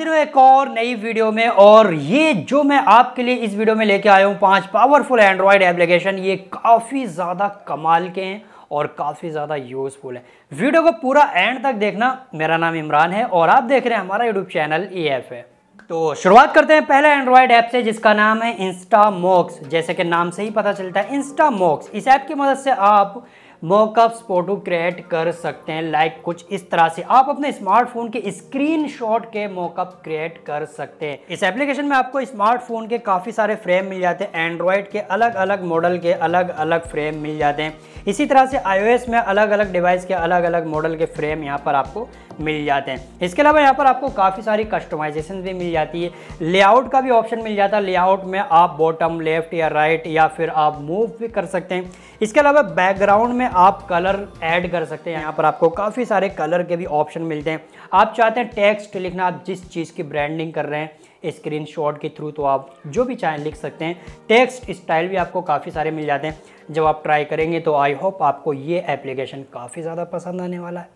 हाजिर हूँ एक और नई वीडियो में और ये जो मैं आपके लिए इस वीडियो में लेके आया हूँ पांच पावरफुल एंड्रॉयड एप्लीकेशन ये काफ़ी ज़्यादा कमाल के हैं और काफ़ी ज़्यादा यूज़फुल है वीडियो को पूरा एंड तक देखना मेरा नाम इमरान है और आप देख रहे हैं हमारा यूट्यूब चैनल ई एफ है तो शुरुआत करते हैं पहले एंड्रॉयड ऐप से जिसका नाम है इंस्टा इंस्टामोक्स जैसे कि नाम से ही पता चलता है इंस्टा इंस्टामोक्स इस ऐप की मदद से आप मॉकअप्स फोटो क्रिएट कर सकते हैं लाइक कुछ इस तरह से आप अपने स्मार्टफोन के शॉट के मॉकअप क्रिएट कर सकते हैं इस एप्लीकेशन में आपको स्मार्टफोन के काफ़ी सारे फ्रेम मिल जाते हैं एंड्रॉयड के अलग अलग मॉडल के अलग अलग फ्रेम मिल जाते हैं इसी तरह से आईओएस में अलग अलग डिवाइस के अलग अलग मॉडल के फ्रेम यहाँ पर आपको मिल जाते हैं इसके अलावा यहाँ पर आपको काफ़ी सारी कस्टमाइजेशन भी मिल जाती है लेआउट का भी ऑप्शन मिल जाता है लेआउट में आप बॉटम लेफ्ट या राइट या फिर आप मूव भी कर सकते हैं इसके अलावा बैकग्राउंड में आप कलर ऐड कर सकते हैं यहाँ पर आपको काफ़ी सारे कलर के भी ऑप्शन मिलते हैं आप चाहते हैं टेक्स्ट लिखना आप जिस चीज़ की ब्रांडिंग कर रहे हैं स्क्रीन शॉट के थ्रू तो आप जो भी चाहें लिख सकते हैं टेक्स्ट स्टाइल भी आपको काफ़ी सारे मिल जाते हैं जब आप ट्राई करेंगे तो आई होप आपको ये एप्लीकेशन काफ़ी ज़्यादा पसंद आने वाला है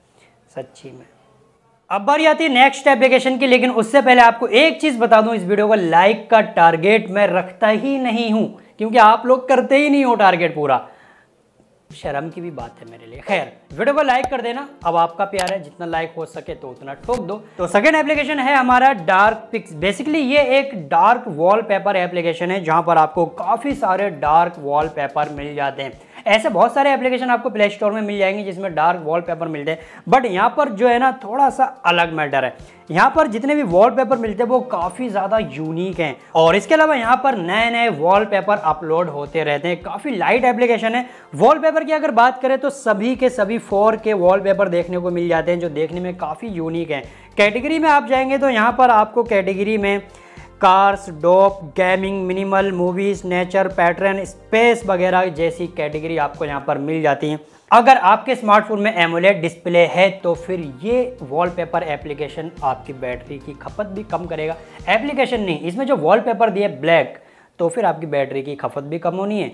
सच्ची में अब बारी आती है नेक्स्ट एप्लीकेशन की लेकिन उससे पहले आपको एक चीज़ बता दूं इस वीडियो को लाइक का टारगेट मैं रखता ही नहीं हूं क्योंकि आप लोग करते ही नहीं हो टारगेट पूरा शर्म की भी बात है मेरे लिए खैर वीडियो को लाइक कर देना अब आपका प्यार है जितना लाइक हो सके तो उतना ठोक दो तो सेकेंड एप्लीकेशन है हमारा डार्क पिक्स बेसिकली ये एक डार्क वॉलपेपर एप्लीकेशन है जहां पर आपको काफ़ी सारे डार्क वॉलपेपर मिल जाते हैं ऐसे बहुत सारे एप्लीकेशन आपको प्ले स्टोर में मिल जाएंगे जिसमें डार्क वॉलपेपर मिलते हैं बट यहाँ पर जो है ना थोड़ा सा अलग मैटर है यहाँ पर जितने भी वॉलपेपर मिलते हैं वो काफ़ी ज़्यादा यूनिक हैं और इसके अलावा यहाँ पर नए नए वॉलपेपर अपलोड होते रहते हैं काफ़ी लाइट एप्लीकेशन है वॉलपेपर की अगर बात करें तो सभी के सभी फोर के वॉलपेपर देखने को मिल जाते हैं जो देखने में काफ़ी यूनिक हैं कैटेगरी में आप जाएंगे तो यहाँ पर आपको कैटेगरी में cars dope gaming minimal movies nature pattern space वगैरह जैसी कैटेगरी आपको यहाँ पर मिल जाती हैं अगर आपके स्मार्टफोन में एमोलेट डिस्प्ले है तो फिर ये वॉलपेपर एप्लीकेशन आपकी बैटरी की खपत भी कम करेगा एप्लीकेशन नहीं इसमें जो वॉलपेपर दिए ब्लैक तो फिर आपकी बैटरी की खपत भी कम होनी है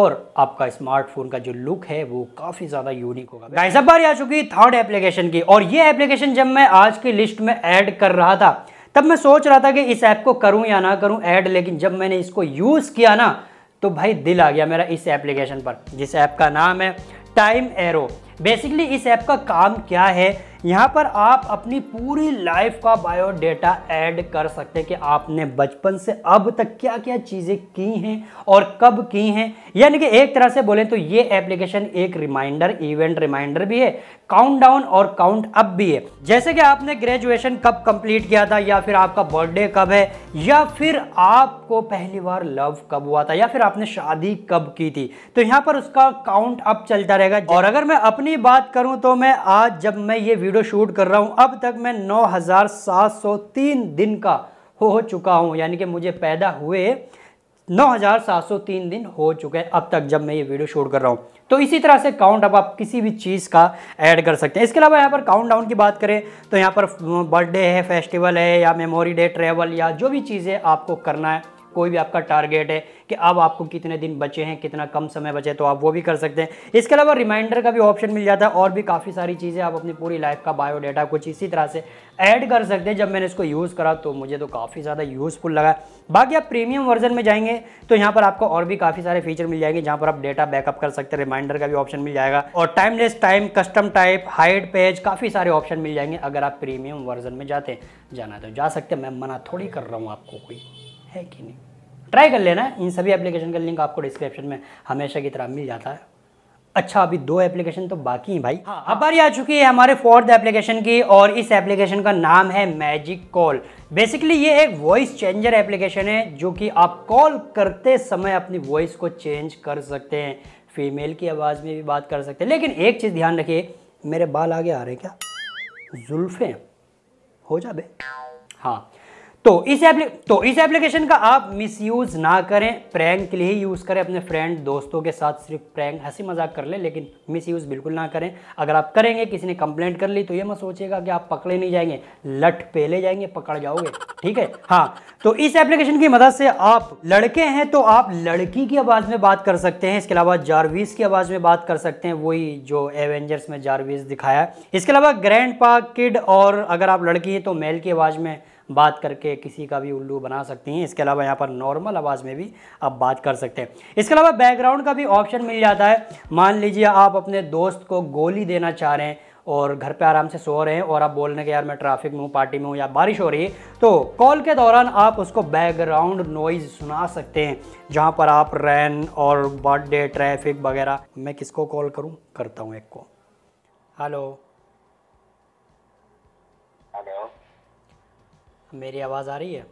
और आपका स्मार्टफोन का जो लुक है वो काफ़ी ज़्यादा यूनिक होगा गाइस अब बारी आ चुकी थर्ड एप्लीकेशन की और ये एप्लीकेशन जब मैं आज की लिस्ट में ऐड कर रहा था तब मैं सोच रहा था कि इस ऐप को करूं या ना करूं ऐड लेकिन जब मैंने इसको यूज़ किया ना तो भाई दिल आ गया मेरा इस एप्लीकेशन पर जिस ऐप का नाम है टाइम एरो बेसिकली इस ऐप का काम क्या है यहाँ पर आप अपनी पूरी लाइफ का बायोडेटा ऐड कर सकते हैं कि आपने बचपन से अब तक क्या क्या चीज़ें की हैं और कब की हैं यानी कि एक तरह से बोले तो ये एप्लीकेशन एक रिमाइंडर इवेंट रिमाइंडर भी है काउंट डाउन और काउंट अप भी है जैसे कि आपने ग्रेजुएशन कब कंप्लीट किया था या फिर आपका बर्थडे कब है या फिर आपको पहली बार लव कब हुआ था या फिर आपने शादी कब की थी तो यहाँ पर उसका काउंट अप चलता रहेगा और अगर मैं अपनी अपनी बात करूं तो मैं आज जब मैं ये वीडियो शूट कर रहा हूं अब तक मैं 9,703 दिन का हो चुका हूं यानी कि मुझे पैदा हुए 9,703 दिन हो चुके हैं अब तक जब मैं ये वीडियो शूट कर रहा हूँ तो इसी तरह से काउंट अब आप किसी भी चीज़ का ऐड कर सकते हैं इसके अलावा यहाँ पर काउंट डाउन की बात करें तो यहाँ पर बर्थडे है फेस्टिवल है या मेमोरी डे ट्रेवल या जो भी चीज़ें आपको करना है कोई भी आपका टारगेट है कि अब आपको कितने दिन बचे हैं कितना कम समय बचे तो आप वो भी कर सकते हैं इसके अलावा रिमाइंडर का भी ऑप्शन मिल जाता है और भी काफ़ी सारी चीज़ें आप अपनी पूरी लाइफ का बायोडाटा कुछ इसी तरह से ऐड कर सकते हैं जब मैंने इसको यूज़ करा तो मुझे तो काफ़ी ज़्यादा यूज़फुल लगा बाकी आप प्रीमियम वर्जन में जाएंगे तो यहाँ पर आपको और भी काफ़ी सारे फीचर मिल जाएंगे जहाँ पर आप डेटा बैकअप कर सकते हैं रिमाइंडर का भी ऑप्शन मिल जाएगा और timeless time custom type hide page काफ़ी सारे ऑप्शन मिल जाएंगे अगर आप प्रीमियम वर्जन में जाते हैं जाना तो जा सकते हैं मैं मना थोड़ी कर रहा हूँ आपको कोई है कि नहीं ट्राई कर लेना इन सभी एप्लीकेशन का लिंक आपको डिस्क्रिप्शन में हमेशा की तरह मिल जाता है अच्छा अभी दो एप्लीकेशन तो बाकी हैं भाई हाँ, हाँ अब बारी आ चुकी है हमारे फोर्थ एप्लीकेशन की और इस एप्लीकेशन का नाम है मैजिक कॉल बेसिकली ये एक वॉइस चेंजर एप्लीकेशन है जो कि आप कॉल करते समय अपनी वॉइस को चेंज कर सकते हैं फीमेल की आवाज़ में भी बात कर सकते हैं लेकिन एक चीज़ ध्यान रखिए मेरे बाल आगे आ रहे क्या जुल्फे हो जा हाँ तो इस तो इस एप्लीकेशन का आप मिस यूज ना करें प्रैंक के लिए ही यूज़ करें अपने फ्रेंड दोस्तों के साथ सिर्फ प्रैंक हंसी मजाक कर लें लेकिन यूज बिल्कुल ना करें अगर आप करेंगे किसी ने कंप्लेंट कर ली तो ये मत सोचेगा कि आप पकड़े नहीं जाएंगे लट पहले जाएंगे पकड़ जाओगे ठीक है हाँ तो इस एप्लीकेशन की मदद से आप लड़के हैं तो आप लड़की की आवाज़ में बात कर सकते हैं इसके अलावा जारवीस की आवाज़ में बात कर सकते हैं वही जो एवेंजर्स में जारवीस दिखाया है इसके अलावा ग्रैंड किड और अगर आप लड़की है तो मेल की आवाज़ में बात करके किसी का भी उल्लू बना सकती हैं इसके अलावा यहाँ पर नॉर्मल आवाज़ में भी आप बात कर सकते हैं इसके अलावा बैकग्राउंड का भी ऑप्शन मिल जाता है मान लीजिए आप अपने दोस्त को गोली देना चाह रहे हैं और घर पे आराम से सो रहे हैं और आप बोल रहे हैं कि यार मैं ट्रैफिक में हूँ पार्टी में हूँ या बारिश हो रही है तो कॉल के दौरान आप उसको बैकग्राउंड नॉइज़ सुना सकते हैं जहाँ पर आप रैन और बर्थडे ट्रैफिक वगैरह मैं किसको कॉल करूँ करता हूँ एक को हेलो मेरी आवाज़ आ रही है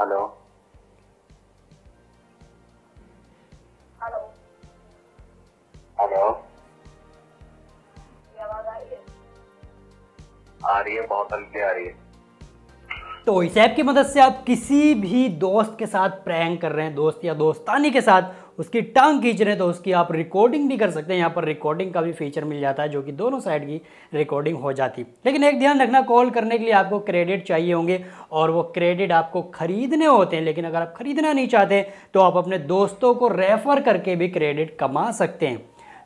हेलो हेलो आ रही है बहुत हल्की आ रही है तो इस ऐप की मदद से आप किसी भी दोस्त के साथ प्रैंक कर रहे हैं दोस्त या दोस्तानी के साथ उसकी टांग खींच रहे हैं तो उसकी आप रिकॉर्डिंग भी कर सकते हैं यहाँ पर रिकॉर्डिंग का भी फीचर मिल जाता है जो कि दोनों साइड की रिकॉर्डिंग हो जाती लेकिन एक ध्यान रखना कॉल करने के लिए आपको क्रेडिट चाहिए होंगे और वो क्रेडिट आपको ख़रीदने होते हैं लेकिन अगर आप ख़रीदना नहीं चाहते तो आप अपने दोस्तों को रेफ़र करके भी क्रेडिट कमा सकते हैं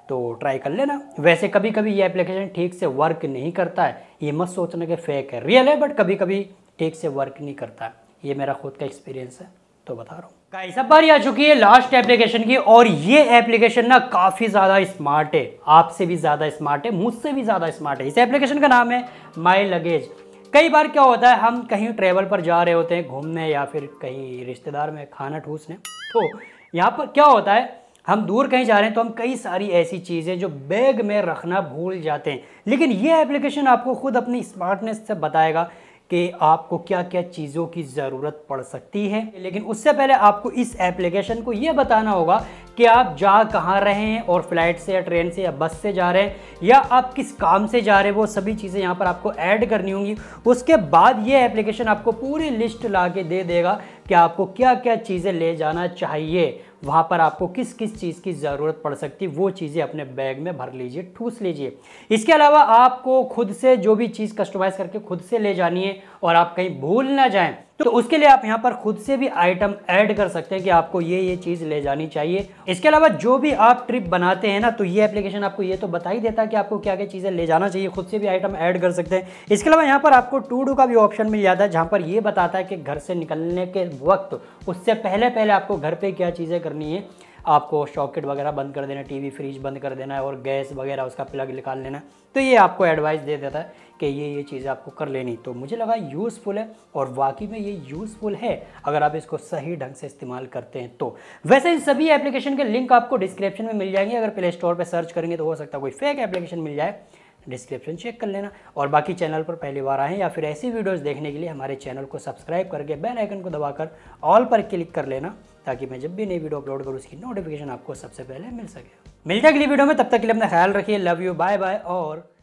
तो ट्राई कर लेना वैसे कभी कभी ये एप्लीकेशन ठीक से वर्क नहीं करता है ये मत सोचना कि फेक है रियल है बट कभी कभी ठीक से वर्क नहीं करता ये मेरा खुद का एक्सपीरियंस है तो बता रहा हूँ गाइस अब बारी आ चुकी है लास्ट एप्लीकेशन की और ये एप्लीकेशन ना काफ़ी ज़्यादा स्मार्ट है आपसे भी ज़्यादा स्मार्ट है मुझसे भी ज़्यादा स्मार्ट है इस एप्लीकेशन का नाम है माई लगेज कई बार क्या होता है हम कहीं ट्रेवल पर जा रहे होते हैं घूमने या फिर कहीं रिश्तेदार में खाना ठूसने तो यहाँ पर क्या होता है हम दूर कहीं जा रहे हैं तो हम कई सारी ऐसी चीज़ें जो बैग में रखना भूल जाते हैं लेकिन ये एप्लीकेशन आपको खुद अपनी स्मार्टनेस से बताएगा कि आपको क्या क्या चीज़ों की ज़रूरत पड़ सकती है लेकिन उससे पहले आपको इस एप्लीकेशन को ये बताना होगा कि आप जा कहाँ रहे हैं और फ्लाइट से या ट्रेन से या बस से जा रहे हैं या आप किस काम से जा रहे हैं वो सभी चीज़ें यहाँ पर आपको ऐड करनी होंगी उसके बाद ये एप्लीकेशन आपको पूरी लिस्ट ला के दे देगा कि आपको क्या क्या चीज़ें ले जाना चाहिए वहाँ पर आपको किस किस चीज़ की ज़रूरत पड़ सकती वो चीज़ें अपने बैग में भर लीजिए ठूस लीजिए इसके अलावा आपको खुद से जो भी चीज़ कस्टमाइज़ करके खुद से ले जानी है और आप कहीं भूल ना जाएँ तो उसके लिए आप यहाँ पर खुद से भी आइटम ऐड कर सकते हैं कि आपको ये ये चीज़ ले जानी चाहिए इसके अलावा जो भी आप ट्रिप बनाते हैं ना तो ये एप्लीकेशन आपको ये तो बता ही देता है कि आपको क्या क्या चीज़ें ले जाना चाहिए खुद से भी आइटम ऐड कर सकते हैं इसके अलावा यहाँ पर आपको टू डू का भी ऑप्शन मिल जाता है जहाँ पर ये बताता है कि घर से निकलने के वक्त उससे पहले पहले आपको घर पर क्या चीज़ें करनी है आपको शॉकेट वगैरह बंद कर देना टीवी फ्रिज बंद कर देना है और गैस वगैरह उसका प्लग निकाल लेना तो ये आपको एडवाइस दे देता है कि ये ये चीज़ आपको कर लेनी तो मुझे लगा यूज़फुल है और वाकई में ये यूज़फुल है अगर आप इसको सही ढंग से इस्तेमाल करते हैं तो वैसे इन सभी एप्लीकेशन के लिंक आपको डिस्क्रिप्शन में मिल जाएंगे अगर प्ले स्टोर पर सर्च करेंगे तो हो सकता है कोई फेक एप्लीकेशन मिल जाए डिस्क्रिप्शन चेक कर लेना और बाकी चैनल पर पहली बार आएँ या फिर ऐसी वीडियोज़ देखने के लिए हमारे चैनल को सब्सक्राइब करके बेल आइकन को दबाकर ऑल पर क्लिक कर लेना ताकि मैं जब भी नई वीडियो अपलोड करूँ उसकी नोटिफिकेशन आपको सबसे पहले मिल सके मिलते अगली वीडियो में तब तक के लिए अपना ख्याल रखिए लव यू बाय बाय और